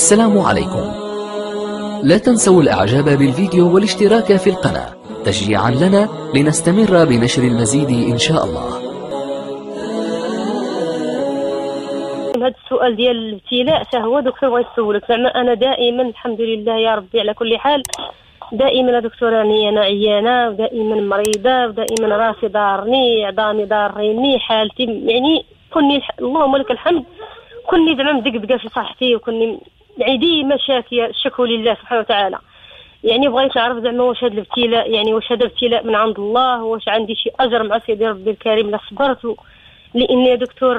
السلام عليكم لا تنسوا الاعجاب بالفيديو والاشتراك في القناة تشجيعا لنا لنستمر بنشر المزيد ان شاء الله هذا السؤال ديال الابتلاء هو دكتور بغيت نسولك زعما انا دائما الحمد لله يا ربي على كل حال دائما يا دكتور راني انا عيانه ودائما مريضه ودائما راسي ضارني عظامي ضاريني حالتي يعني كني اللهم لك الحمد كني زعما مدقدقه في صحتي وكني العيدي مشاكي شكوا لله سبحانه وتعالى يعني بغيت نعرف زعما واش هذا الابتلاء يعني واش هذا ابتلاء من عند الله واش عندي شي اجر مع سيدي ربي الكريم لا صبرت لاني يا دكتور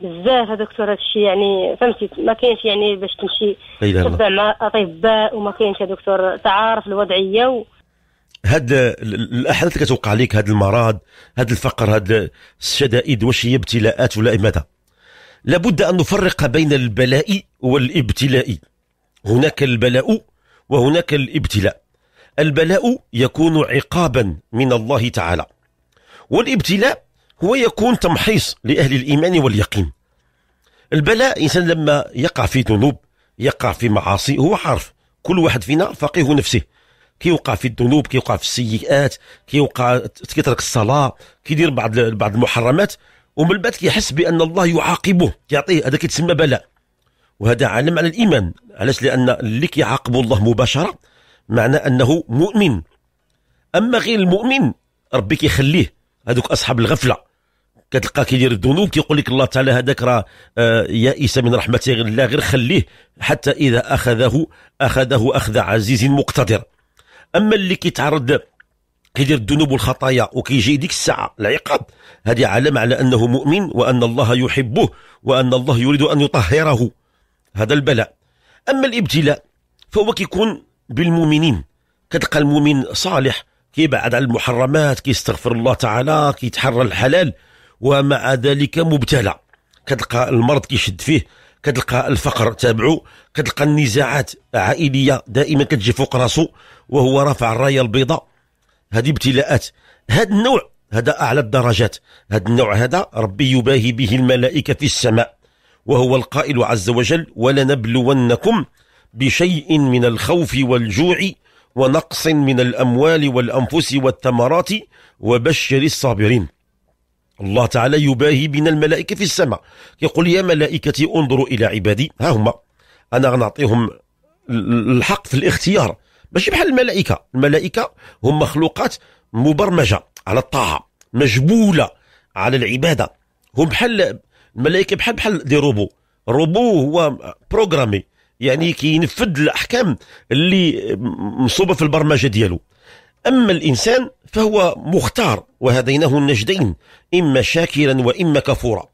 بزاف دكتور هذا الشيء يعني فهمتي ما كاينش يعني باش تمشي تبدا مع اطباء وما كاينش يا دكتور تعارف الوضعيه و... هاد الاحداث اللي كتوقع لك هاد المرض هاد الفقر هاد الشدائد واش هي ابتلاءات ولا ماذا؟ لابد أن نفرق بين البلاء والابتلاء هناك البلاء وهناك الابتلاء البلاء يكون عقابا من الله تعالى والابتلاء هو يكون تمحيص لأهل الإيمان واليقين البلاء إنسان لما يقع في ذنوب يقع في معاصي هو عارف كل واحد فينا فقيه نفسه كيوقع في الذنوب كيوقع في السيئات كيوقع كيترك الصلاه كيدير بعض بعض المحرمات ومن بعد كيحس بان الله يعاقبه كيعطيه هذا كيتسمى بلاء وهذا علم على الايمان علاش لان اللي كيعاقب الله مباشره معنى انه مؤمن اما غير المؤمن ربي كيخليه هذوك اصحاب الغفله كتلقى كيدير الذنوب كيقول لك الله تعالى هذاك راه آه، يائس من رحمته غير الله غير خليه حتى اذا اخذه اخذه اخذ عزيز مقتدر اما اللي كيتعرض كيدير الذنوب والخطايا وكيجي ديك الساعه العقاب هذه علامه على انه مؤمن وان الله يحبه وان الله يريد ان يطهره هذا البلاء اما الابتلاء فهو كيكون بالمؤمنين كتلقى المؤمن صالح كيبعد عن المحرمات كيستغفر الله تعالى كيتحرى الحلال ومع ذلك مبتلى كتلقى المرض كيشد فيه كتلقى الفقر تابعو كتلقى النزاعات عائليه دائما كتجي فوق راسو وهو رافع الرايه البيضاء هذه ابتلاءات هذا النوع هذا أعلى الدرجات هذا النوع هذا ربي يباهي به الملائكة في السماء وهو القائل عز وجل ولنبلونكم بشيء من الخوف والجوع ونقص من الأموال والأنفس والثمرات وبشر الصابرين الله تعالى يباهي بنا الملائكة في السماء يقول يا ملائكتي انظروا إلى عبادي ها هما أنا غنعطيهم الحق في الاختيار ماشي بحال الملائكه الملائكه هم مخلوقات مبرمجه على الطاعه مجبوله على العباده هم بحال الملائكه بحال بحال دي روبو روبو هو بروغرامي يعني كينفذ الاحكام اللي مصوبه في البرمجه ديالو اما الانسان فهو مختار وهديناه النجدين اما شاكرا واما كفورا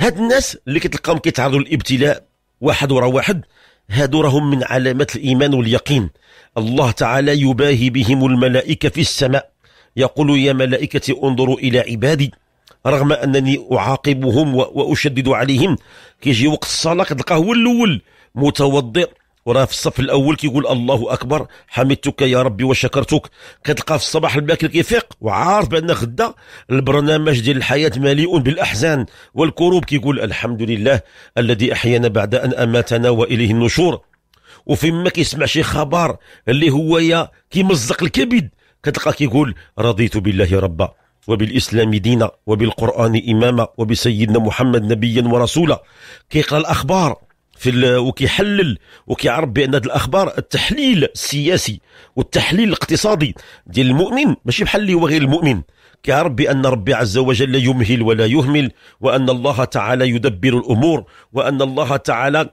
هاد الناس اللي كتلقاهم كيتعرضوا للابتلاء واحد ورا واحد هادو راهم من علامات الإيمان واليقين الله تعالى يباهي بهم الملائكة في السماء يقول يا ملائكتي انظروا إلى عبادي رغم أنني أعاقبهم وأشدد عليهم كيجي وقت الصلاة كتلقاه هو الأول متوضئ وراه في الصف الاول كيقول الله اكبر حمدتك يا ربي وشكرتك كتلقى في الصباح الباكر كيفيق وعارف بان غدا البرنامج ديال الحياه مليء بالاحزان والكروب كيقول الحمد لله الذي احيانا بعد ان اماتنا واليه النشور وفيما كيسمع شي خبر اللي هو يا كيمزق الكبد كتلقى كيقول رضيت بالله ربا وبالإسلام دينا وبالقرآن إماما وبسيدنا محمد نبيا ورسولا كيقرأ الأخبار في وكيحلل وكيعرف بان هذه الاخبار التحليل السياسي والتحليل الاقتصادي ديال المؤمن ماشي بحال اللي هو غير المؤمن كيعرف بان ربي عز وجل يمهل ولا يهمل وان الله تعالى يدبر الامور وان الله تعالى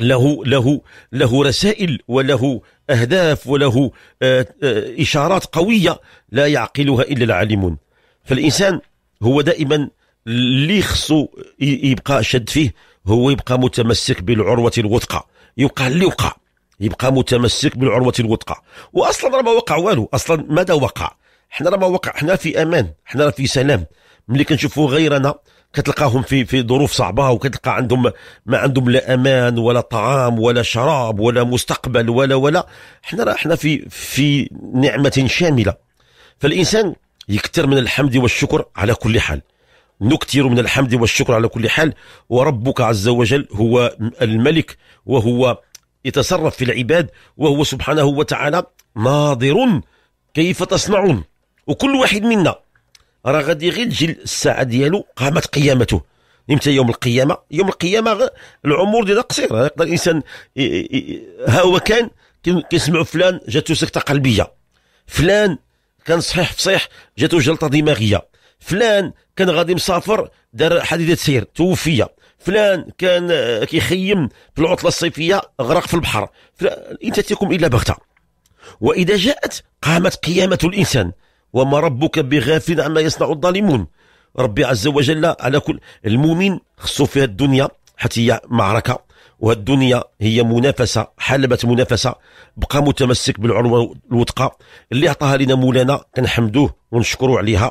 له له له رسائل وله اهداف وله آه، آه، اشارات قويه لا يعقلها الا العالمون فالانسان هو دائما اللي خصو يبقى شد فيه هو يبقى متمسك بالعروة الوثقى يوقع اللي وقع يبقى متمسك بالعروة الوثقى وأصلا راه ما وقع والو أصلا ماذا وقع حنا راه ما وقع حنا في أمان حنا راه في سلام ملي كنشوفوا غيرنا كتلقاهم في في ظروف صعبه وكتلقى عندهم ما عندهم لا امان ولا طعام ولا شراب ولا مستقبل ولا ولا حنا راه حنا في في نعمه شامله فالانسان يكثر من الحمد والشكر على كل حال نكثر من الحمد والشكر على كل حال وربك عز وجل هو الملك وهو يتصرف في العباد وهو سبحانه وتعالى ناظر كيف تصنعون وكل واحد منا راه غادي غير تجي الساعه ديالو قامت قيامته امتى يوم القيامه يوم القيامه العمر ديالها قصير يقدر الانسان ها هو كان كيسمعوا فلان جاتو سكته قلبيه فلان كان صحيح فصيح جاتو جلطه دماغيه فلان كان غادي مسافر دار حادثه سير توفي فلان كان آه، كيخيم في العطله الصيفيه غرق في البحر ان تاتيكم الا بغته واذا جاءت قامت قيامه الانسان وما ربك بغافل عما يصنع الظالمون ربي عز وجل على كل المؤمن خصو في الدنيا حتى هي معركه والدنيا هي منافسة حلبة منافسة بقى متمسك بالعروة الوثقى اللي عطاها لنا مولانا كنحمدوه ونشكروا عليها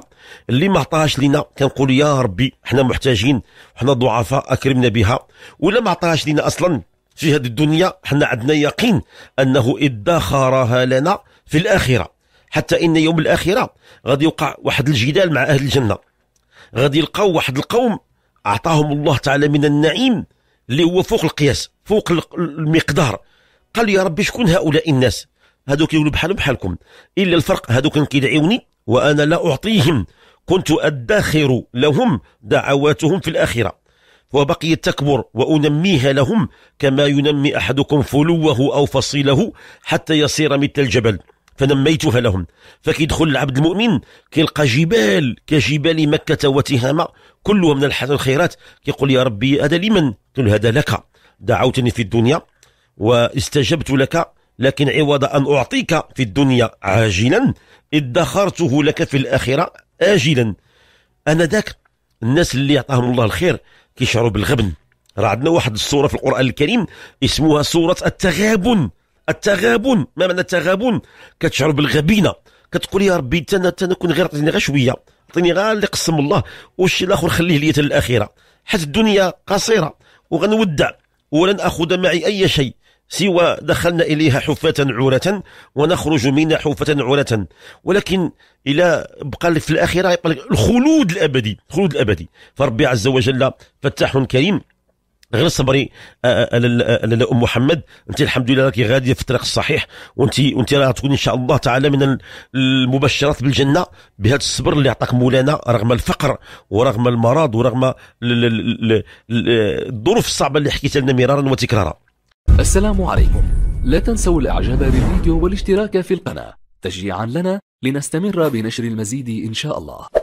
اللي ما عطاهاش لنا كنقول يا ربي حنا محتاجين حنا ضعفاء اكرمنا بها ولا ما عطاهاش لنا اصلا في هذه الدنيا حنا عندنا يقين انه ادخرها لنا في الاخره حتى ان يوم الاخره غادي يوقع واحد الجدال مع اهل الجنه غادي يلقاو واحد القوم اعطاهم الله تعالى من النعيم اللي هو فوق القياس فوق المقدار قال يا ربي شكون هؤلاء الناس هذوك يقولوا بحالهم بحالكم الا الفرق هذوك كيدعوني وانا لا اعطيهم كنت ادخر لهم دعواتهم في الاخره وبقيت تكبر وانميها لهم كما ينمي احدكم فلوه او فصيله حتى يصير مثل الجبل فنميتها لهم فكيدخل العبد المؤمن كيلقى جبال كجبال مكة وتهامة كلها من الخيرات يقول يا ربي هذا لمن قل هذا لك دعوتني في الدنيا واستجبت لك لكن عوض أن أعطيك في الدنيا عاجلا ادخرته لك في الآخرة آجلا أنا ذاك الناس اللي يعطاهم الله الخير كيشعروا بالغبن راه عندنا واحد الصورة في القرآن الكريم اسمها صورة التغابن التغابن ما معنى التغابن كتشعر بالغبينة كتقول يا ربي تنا تنا كون غير عطيتني غير شوية عطيني غير اللي قسم الله والشيء الاخر خليه لي للاخره حيت الدنيا قصيره وغنودع ولن اخذ معي اي شيء سوى دخلنا إليها حفاة عورة ونخرج منها حفاة عورة ولكن إلى بقى في الآخرة يبقى الخلود الأبدي الخلود الأبدي فربي عز وجل فتاح كريم غير صبري آه، آه، آه، ام محمد انت الحمد لله راكي غاديه في الطريق الصحيح وانت وانت راه تكون ان شاء الله تعالى من المبشرات بالجنه بهذا الصبر اللي عطاك مولانا رغم الفقر ورغم المرض ورغم الظروف الصعبه اللي حكيت لنا مرارا وتكرارا السلام عليكم لا تنسوا الاعجاب بالفيديو والاشتراك في القناه تشجيعا لنا لنستمر بنشر المزيد ان شاء الله